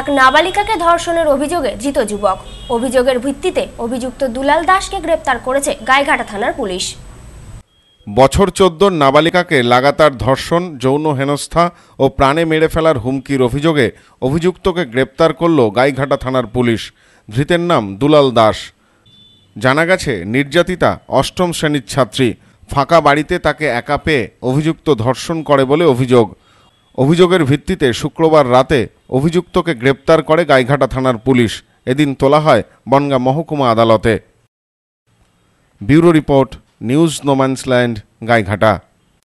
এক নাবালিকাকে ধর্ষণের অভিযোগে ধৃত যুবক অভিযোগের ভিত্তিতে অভিযুক্ত দুলাল দাসকে গ্রেপ্তার করেছে গাইঘাটা থানার পুলিশ বছর চোদ্দোর নাবালিকাকে লাগাতার ধর্ষণ যৌন হেনস্থা ও প্রাণে মেরে ফেলার হুমকির অভিযোগে অভিযুক্তকে গ্রেপ্তার করল গাইঘাটা থানার পুলিশ ধৃতের নাম দুলাল দাস জানা গেছে নির্যাতিতা অষ্টম শ্রেণীর ছাত্রী ফাঁকা বাড়িতে তাকে একা পেয়ে অভিযুক্ত ধর্ষণ করে বলে অভিযোগ অভিযোগের ভিত্তিতে শুক্রবার রাতে অভিযুক্তকে গ্রেপ্তার করে গাইঘাটা থানার পুলিশ এদিন তোলা হয় বনগা মহকুমা আদালতে bureau report news no man's land Gaighata